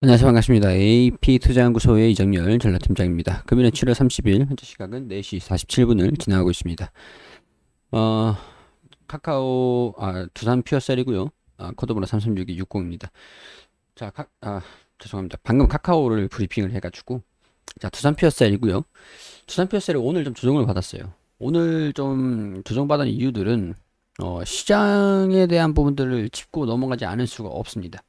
안녕하세요 반갑습니다. AP투자연구소의 이정열 전략팀장입니다. 금요일 7월 30일 현재 시각은 4시 47분을 지나가고 있습니다. 어, 카카오 아, 두산 퓨어셀이고요. 아, 코드번호 33626입니다. 자, 카, 아, 죄송합니다. 방금 카카오를 브리핑을 해가지고 자 두산 퓨어셀이고요. 두산 퓨어셀이 오늘 좀 조정을 받았어요. 오늘 좀 조정받은 이유들은 어, 시장에 대한 부분들을 짚고 넘어가지 않을 수가 없습니다.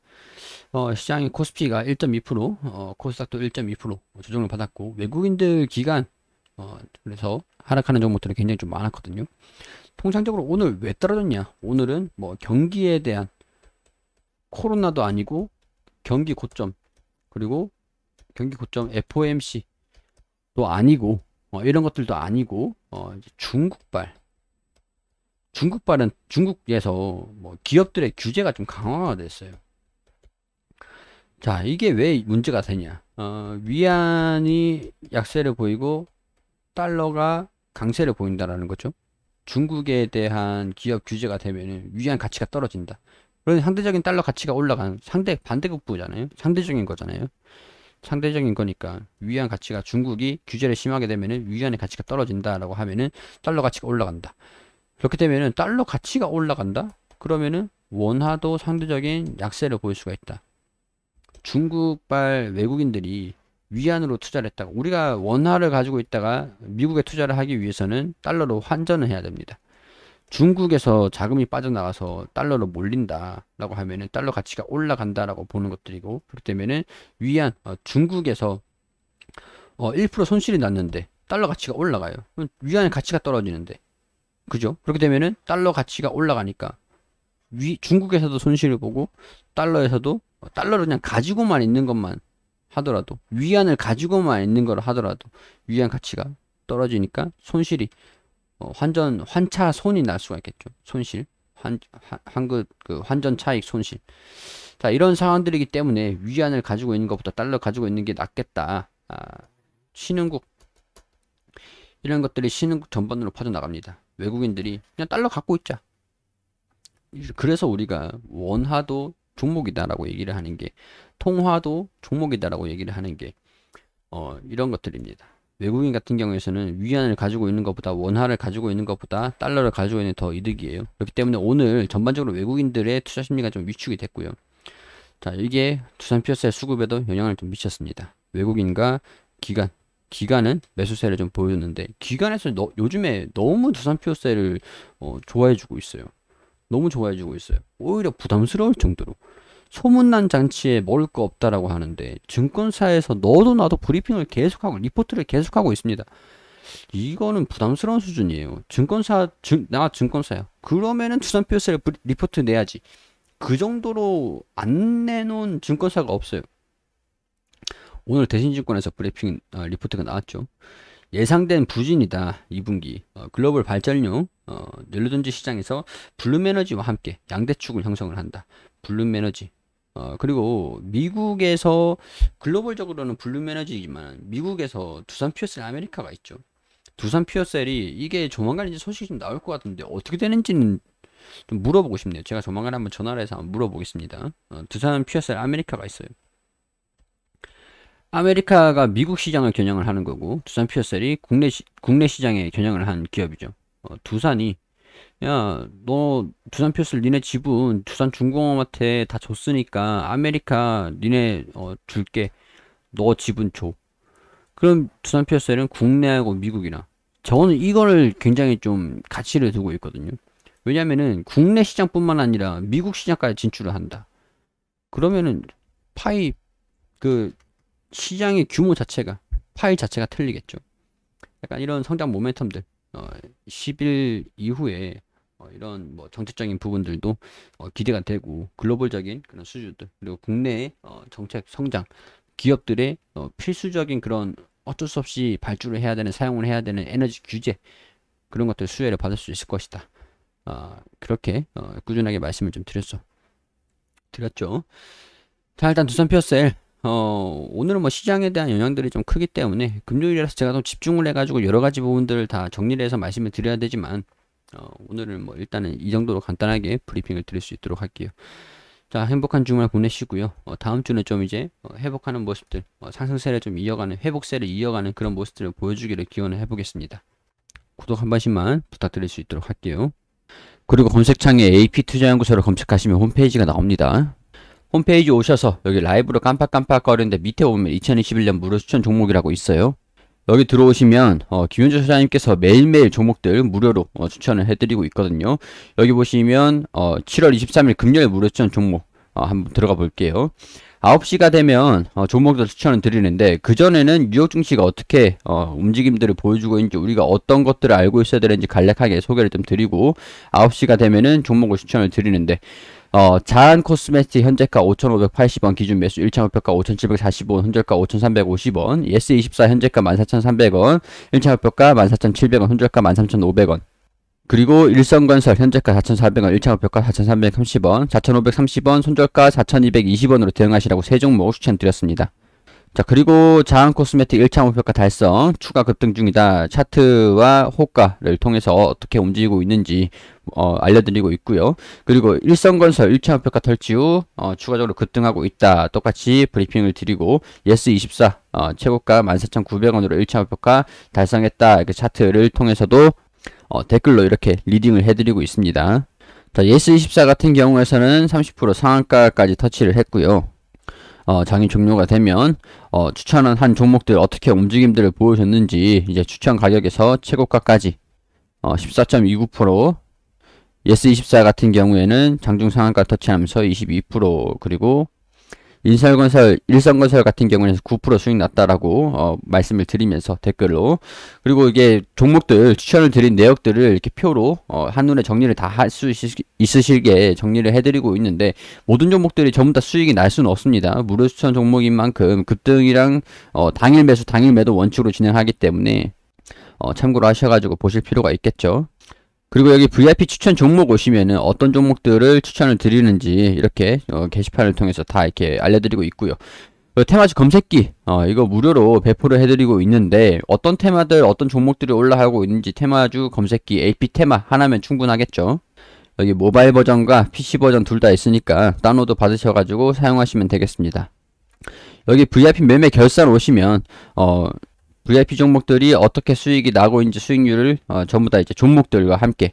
어, 시장의 코스피가 1.2%, 어, 코스닥도 1.2% 조정을 받았고 외국인들 기간 어, 그래서 하락하는 종목들이 굉장히 좀 많았거든요. 통상적으로 오늘 왜 떨어졌냐? 오늘은 뭐 경기에 대한 코로나도 아니고 경기 고점 그리고 경기 고점 FOMC도 아니고 어, 이런 것들도 아니고 어, 중국발 중국발은 중국에서 뭐 기업들의 규제가 좀 강화가 됐어요. 자, 이게 왜 문제가 되냐. 어, 위안이 약세를 보이고 달러가 강세를 보인다라는 거죠. 중국에 대한 기업 규제가 되면 위안 가치가 떨어진다. 그런 상대적인 달러 가치가 올라간 상대 반대급부잖아요. 상대적인 거잖아요. 상대적인 거니까 위안 가치가 중국이 규제를 심하게 되면 위안의 가치가 떨어진다라고 하면은 달러 가치가 올라간다. 그렇게 되면은 달러 가치가 올라간다. 그러면은 원화도 상대적인 약세를 보일 수가 있다. 중국발 외국인들이 위안으로 투자를 했다가 우리가 원화를 가지고 있다가 미국에 투자를 하기 위해서는 달러로 환전을 해야 됩니다. 중국에서 자금이 빠져나가서 달러로 몰린다라고 하면은 달러 가치가 올라간다라고 보는 것들이고 그렇기 때문에 위안 어, 중국에서 어, 1% 손실이 났는데 달러 가치가 올라가요. 그럼 위안의 가치가 떨어지는데 그죠? 그렇게 되면은 달러 가치가 올라가니까 위, 중국에서도 손실을 보고 달러에서도 어, 달러를 그냥 가지고만 있는 것만 하더라도 위안을 가지고만 있는 걸 하더라도 위안 가치가 떨어지니까 손실이 어, 환전 환차 손이 날 수가 있겠죠. 손실 환, 환, 급그 환전 차익 손실. 자 이런 상황들이기 때문에 위안을 가지고 있는 것보다 달러 가지고 있는 게 낫겠다. 아, 신흥국 이런 것들이 신흥국 전반으로 퍼져나갑니다. 외국인들이 그냥 달러 갖고 있자. 그래서 우리가 원화도 종목이다라고 얘기를 하는 게 통화도 종목이다라고 얘기를 하는 게 어, 이런 것들입니다. 외국인 같은 경우에는 위안을 가지고 있는 것보다 원화를 가지고 있는 것보다 달러를 가지고 있는 게 더 이득이에요. 그렇기 때문에 오늘 전반적으로 외국인들의 투자 심리가 좀 위축이 됐고요. 자, 이게 두산 피어스의 수급에도 영향을 좀 미쳤습니다. 외국인과 기관, 기관은 매수세를 좀 보였는데 기관에서 너, 요즘에 너무 두산 피어스를 어, 좋아해주고 있어요. 너무 좋아해주고 있어요. 오히려 부담스러울 정도로. 소문난 장치에 먹을 거 없다라고 하는데 증권사에서 너도 나도 브리핑을 계속하고 리포트를 계속하고 있습니다. 이거는 부담스러운 수준이에요. 증권사 증, 나 증권사야. 그러면은 투산표세를 리포트 내야지. 그 정도로 안 내놓은 증권사가 없어요. 오늘 대신증권에서 브리핑 아, 리포트가 나왔죠. 예상된 부진이다 2분기 어, 글로벌 발전용 어, 넬로전지 시장에서 블룸에너지와 함께 양대축을 형성을 한다 블룸에너지 어, 그리고 미국에서 글로벌적으로는 블루 매너지이지만 미국에서 두산 피어셀 아메리카가 있죠. 두산 피어셀이 이게 조만간 이제 소식이 좀 나올 것 같은데 어떻게 되는지는 좀 물어보고 싶네요. 제가 조만간 한번 전화를 해서 한번 물어보겠습니다. 어, 두산 피어셀 아메리카가 있어요. 아메리카가 미국 시장을 겨냥을 하는 거고 두산 피어셀이 국내 시, 국내 시장에 겨냥을 한 기업이죠. 어, 두산이 야, 너 두산 필슬 니네 지분 두산 중공업한테 다 줬으니까 아메리카 니네 어, 줄게. 너 지분 줘. 그럼 두산 필슬는 국내하고 미국이나 저는 이거를 굉장히 좀 가치를 두고 있거든요. 왜냐면은 국내 시장뿐만 아니라 미국 시장까지 진출을 한다. 그러면은 파이 그 시장의 규모 자체가 파이 자체가 틀리겠죠. 약간 이런 성장 모멘텀들 어, 10일 이후에 어, 이런 뭐 정책적인 부분들도 어, 기대가 되고 글로벌적인 그런 수주들 그리고 국내의 어, 정책 성장 기업들의 어, 필수적인 그런 어쩔 수 없이 발주를 해야 되는 사용을 해야 되는 에너지 규제 그런 것들 수혜를 받을 수 있을 것이다. 어, 그렇게 어, 꾸준하게 말씀을 좀 드렸어 드렸죠. 자 일단 두산 피어셀 어, 오늘은 뭐 시장에 대한 영향들이 좀 크기 때문에 금요일이라서 제가 좀 집중을 해가지고 여러 가지 부분들을 다 정리를 해서 말씀을 드려야 되지만 어, 오늘은 뭐 일단은 이 정도로 간단하게 브리핑을 드릴 수 있도록 할게요. 자 행복한 주말 보내시고요. 어, 다음 주는 좀 이제 어, 회복하는 모습들 어, 상승세를 좀 이어가는 회복세를 이어가는 그런 모습들을 보여주기를 기원을 해보겠습니다. 구독 한 번씩만 부탁드릴 수 있도록 할게요. 그리고 검색창에 AP투자연구소를 검색하시면 홈페이지가 나옵니다. 홈페이지 오셔서 여기 라이브로 깜빡깜빡 거리는데 밑에 보면 2021년 무료 추천 종목이라고 있어요. 여기 들어오시면 어, 김윤주 사장님께서 매일매일 종목들 무료로 어, 추천을 해드리고 있거든요. 여기 보시면 어, 7월 23일 금요일 무료 추천 종목 어, 한번 들어가 볼게요. 9시가 되면 어, 종목들 추천을 드리는데 그전에는 뉴욕 증시가 어떻게 어, 움직임들을 보여주고 있는지 우리가 어떤 것들을 알고 있어야 되는지 간략하게 소개를 좀 드리고 9시가 되면은 종목을 추천을 드리는데 어, 자한 코스메틱 현재가 5,580원 기준 매수 1차목표가 5,745원 흔절가 5,350원 예스24 현재가 14,300원 1차목표가 14,700원 흔절가 13,500원 그리고 일성건설 현재가 4,400원, 1차목표가 4,330원, 4,530원, 손절가 4,220원으로 대응하시라고 세 종목 추천드렸습니다. 자 그리고 자한 코스메틱 1차 목표가 달성 추가 급등 중이다 차트와 호가를 통해서 어떻게 움직이고 있는지 어, 알려드리고 있고요 그리고 일성건설 1차 목표가 털치 후 어, 추가적으로 급등하고 있다 똑같이 브리핑을 드리고 예스24 어, 최고가 14,900원으로 1차 목표가 달성했다 이 차트를 통해서도 어, 댓글로 이렇게 리딩을 해드리고 있습니다 예스24 같은 경우에서는 30% 상한가까지 터치를 했고요 어, 장이 종료가 되면 어, 추천한 한 종목들 어떻게 움직임들을 보여줬는지 이제 추천 가격에서 최고가까지 어, 14.29% 예스24 같은 경우에는 장중 상한가 터치하면서 22% 그리고 인설건설, 일선건설 같은 경우에는 9% 수익 났다라고 어, 말씀을 드리면서 댓글로 그리고 이게 종목들 추천을 드린 내역들을 이렇게 표로 어, 한눈에 정리를 다 할 수 있으실게 정리를 해드리고 있는데 모든 종목들이 전부 다 수익이 날 수는 없습니다. 무료 추천 종목인 만큼 급등이랑 어, 당일 매수, 당일 매도 원칙으로 진행하기 때문에 어, 참고로 하셔가지고 보실 필요가 있겠죠. 그리고 여기 VIP 추천 종목 오시면은 어떤 종목들을 추천을 드리는지 이렇게 어, 게시판을 통해서 다 이렇게 알려드리고 있고요. 그 테마주 검색기 어, 이거 무료로 배포를 해드리고 있는데 어떤 테마들 어떤 종목들이 올라가고 있는지 테마주 검색기 AP 테마 하나면 충분하겠죠. 여기 모바일 버전과 PC 버전 둘 다 있으니까 다운로드 받으셔가지고 사용하시면 되겠습니다. 여기 VIP 매매 결산 오시면 어 VIP 종목들이 어떻게 수익이 나고 있는지 수익률을 어, 전부 다 이제 종목들과 함께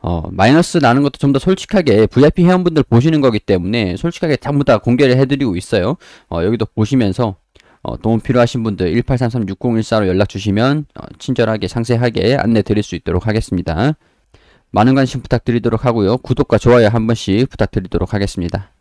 어, 마이너스 나는 것도 좀 더 솔직하게 VIP 회원분들 보시는 거기 때문에 솔직하게 전부 다 공개를 해드리고 있어요. 어, 여기도 보시면서 어, 도움 필요하신 분들 1833-6014로 연락 주시면 어, 친절하게 상세하게 안내 드릴 수 있도록 하겠습니다. 많은 관심 부탁드리도록 하고요. 구독과 좋아요 한 번씩 부탁드리도록 하겠습니다.